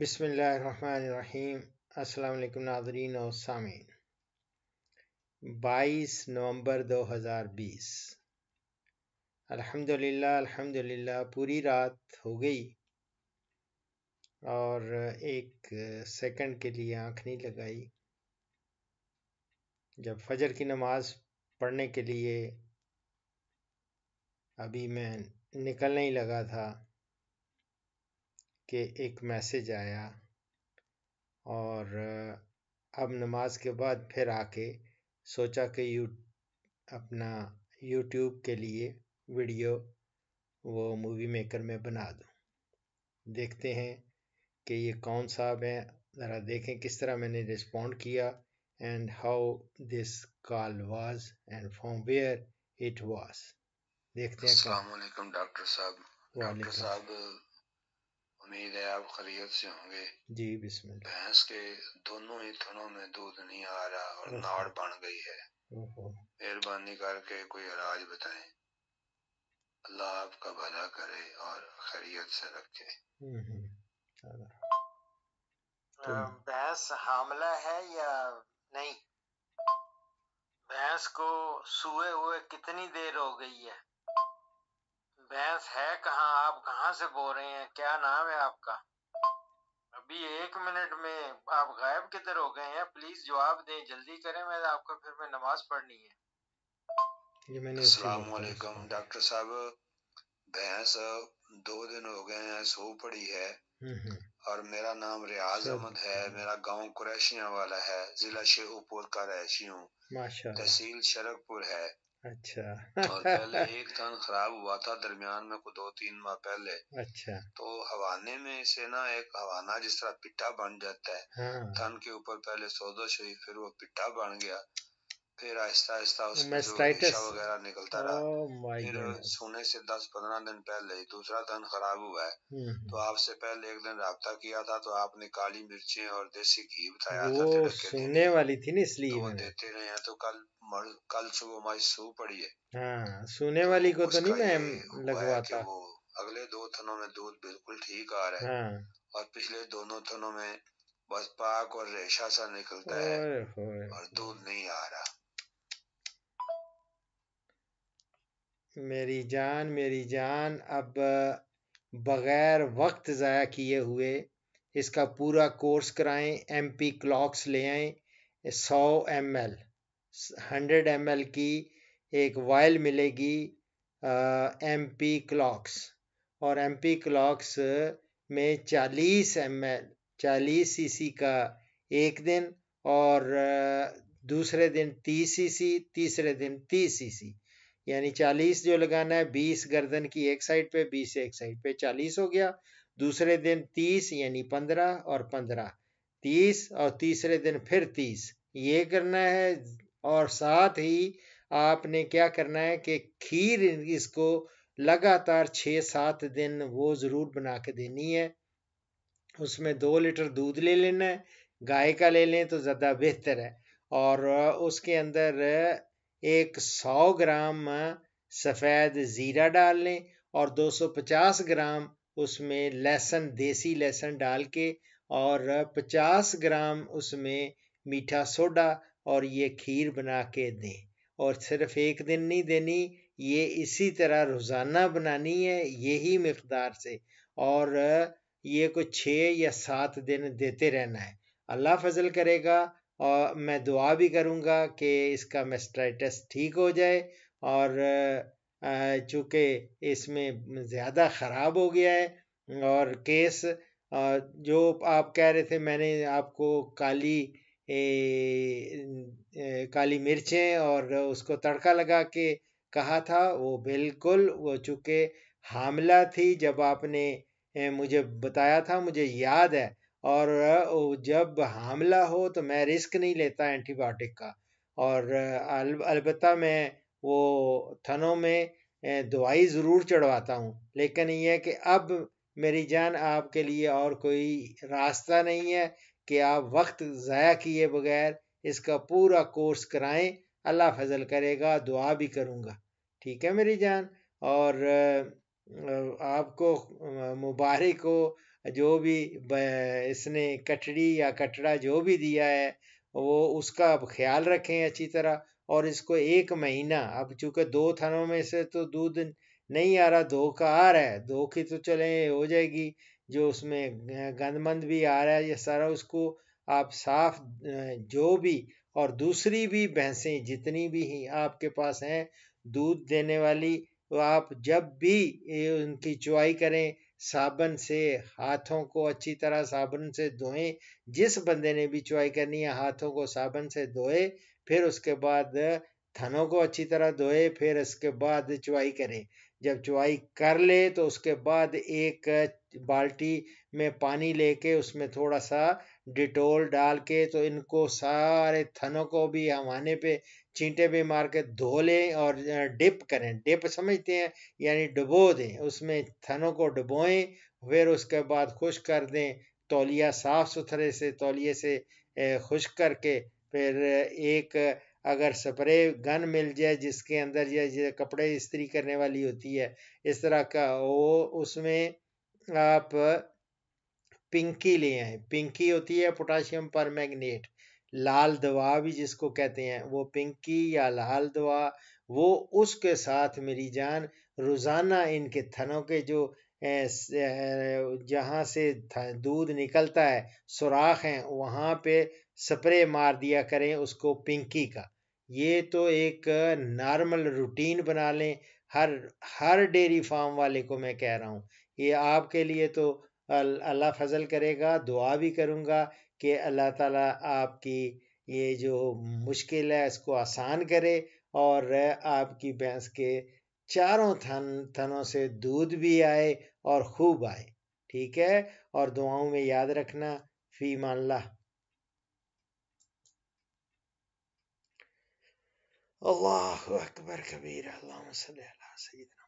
बिसमीम् अल्लाम नाजरीन और सामीन 22 नवंबर 2020 अल्हम्दुलिल्लाह अल्हम्दुलिल्लाह पूरी रात हो गई और एक सेकंड के लिए आँख नहीं लगाई जब फजर की नमाज़ पढ़ने के लिए अभी मैं निकलने ही लगा था के एक मैसेज आया और अब नमाज के बाद फिर आके सोचा कि यू अपना यूट्यूब के लिए वीडियो वो मूवी मेकर में बना दूँ देखते हैं कि ये कौन साहब हैं ज़रा देखें किस तरह मैंने रिस्पॉन्ड किया and how this call was and from where it was देखते हैं डॉक्टर साहब डॉक्टर साहब उम्मीद है आप खरीद से होंगे जी बिस्मिल भैंस के दोनों ही थनों में दूध नहीं आ रहा और नाड़ बन गई है मेहरबानी करके कोई इलाज बताएं अल्लाह आपका भला करे और खरीत से रखे हम्म, भैंस हामला है या नहीं भैंस को सुए हुए कितनी देर हो गई है भैंस है कहाँ आप कहाँ से बोल रहे हैं क्या नाम है आपका अभी एक मिनट में आप गायब किधर हो गए हैं प्लीज जवाब दें जल्दी करें मैं आपका फिर मैं नमाज पढ़नी है ये डॉक्टर साहब भैंस दो दिन हो गए हैं सो पड़ी है हम्म, हम्म। और मेरा नाम रियाज अहमद है हम्म। मेरा गांव कुरैशिया वाला है जिला शेखपुर का रहशी हूँ तहसील शरकपुर है अच्छा और पहले एक टन खराब हुआ था दरमियान में को दो तीन माह पहले अच्छा तो हवाने में से ना एक हवाना जिस तरह पिट्टा बन जाता है हाँ। के ऊपर पहले सौदा शरीफ फिर वो पिट्टा बन गया फिर आहिस्ता आहिस्ता उसमें वगैरह निकलता रहा फिर सोने से दस पंद्रह दिन पहले दूसरा धन खराब हुआ है तो आपसे पहले एक दिन रहा किया था तो आपने काली मिर्ची और देसी घी बताया था सोने वाली थी ना इसलिए तो देते रहे तो कल कल सुबह हमारी सू पड़ी है सोने वाली को तो नहीं मैं लगवाता वो अगले दो थनों में दूध बिल्कुल ठीक आ रहा है और पिछले दोनों थनों में बस पाक और रेशा सा निकलता है और दूध नहीं आ रहा मेरी जान मेरी जान अब बग़ैर वक्त ज़ाया किए हुए इसका पूरा कोर्स कराएं एमपी क्लॉक्स ले आएँ सौ M L hundred M L की एक वायल मिलेगी एम पी क्लॉक्स और एम पी क्लॉक्स में चालीस एम एल चालीस सी सी का एक दिन और दूसरे दिन तीस सी सी तीसरे दिन तीस सी सी यानी चालीस जो लगाना है बीस गर्दन की एक साइड पे बीस एक साइड पे चालीस हो गया दूसरे दिन तीस यानी पंद्रह और पंद्रह तीस और तीसरे दिन फिर तीस ये करना है और साथ ही आपने क्या करना है कि खीर इसको लगातार छः सात दिन वो ज़रूर बना के देनी है उसमें दो लीटर दूध ले लेना है गाय का ले लें तो ज़्यादा बेहतर है और उसके अंदर एक 100 ग्राम सफ़ेद ज़ीरा डाल लें और 250 ग्राम उसमें लहसुन देसी लहसुन डाल के और 50 ग्राम उसमें मीठा सोडा और ये खीर बना के दें और सिर्फ एक दिन नहीं देनी ये इसी तरह रोज़ाना बनानी है यही मकदार से और ये कुछ छः या सात दिन देते रहना है अल्लाह फजल करेगा और मैं दुआ भी करूँगा कि इसका मेस्ट्राइटस ठीक हो जाए और चूँकि इसमें ज़्यादा ख़राब हो गया है और केस जो आप कह रहे थे मैंने आपको काली ए, ए, काली मिर्चें और उसको तड़का लगा के कहा था वो बिल्कुल वो चूँकि हामला थी जब आपने मुझे बताया था मुझे याद है और जब हमला हो तो मैं रिस्क नहीं लेता एंटीबायोटिक का और अलबत् मैं वो थनों में दवाई ज़रूर चढ़वाता हूँ लेकिन ये है कि अब मेरी जान आपके लिए और कोई रास्ता नहीं है कि आप वक्त ज़ाया किए बगैर इसका पूरा कोर्स कराएं अल्लाह फजल करेगा दुआ भी करूँगा ठीक है मेरी जान और आपको मुबारक हो जो भी इसने कटड़ी या कटड़ा जो भी दिया है वो उसका ख्याल रखें अच्छी तरह और इसको एक महीना अब चूंकि दो थनों में से तो दूध नहीं आ रहा दो का आ रहा है दो की तो चले हो जाएगी जो उसमें गंदमंद भी आ रहा है ये सारा उसको आप साफ जो भी और दूसरी भी भैंसें जितनी भी ही आपके पास हैं दूध देने वाली तो आप जब भी उनकी चुवाई करें साबन से हाथों को अच्छी तरह साबुन से धोएं जिस बंदे ने भी चुआई करनी है हाथों को साबुन से धोए फिर उसके बाद थनों को अच्छी तरह धोए फिर उसके बाद चुआई करें जब चुवाई कर ले तो उसके बाद एक बाल्टी में पानी लेके उसमें थोड़ा सा डिटोल डाल के तो इनको सारे थनों को भी हवाने पे चींटे भी मार के धो लें और डिप करें डिप समझते हैं यानी डुबो दें उसमें थनों को डुबोएं फिर उसके बाद खुश कर दें तौलिया साफ सुथरे से तौलिए से खुश करके फिर एक अगर स्प्रे गन मिल जाए जिसके अंदर ये, कपड़े इस्त्री करने वाली होती है इस तरह का वो उसमें आप पिंकी ले आए पिंकी होती है पोटाशियम पर मैगनेट लाल दवा भी जिसको कहते हैं वो पिंकी या लाल दवा वो उसके साथ मेरी जान रोज़ाना इनके थनों के जो जहाँ से दूध निकलता है सुराख हैं वहाँ पे स्प्रे मार दिया करें उसको पिंकी का ये तो एक नॉर्मल रूटीन बना लें हर हर डेयरी फार्म वाले को मैं कह रहा हूँ ये आपके लिए तो अल्लाह फजल करेगा दुआ भी करूँगा कि अल्लाह ताला आपकी ये जो मुश्किल है इसको आसान करे और आपकी भैंस के चारों थन थनों से दूध भी आए और खूब आए ठीक है और दुआओं में याद रखना फी माल्ला अल्लाह अकबर कबीर अल्लाह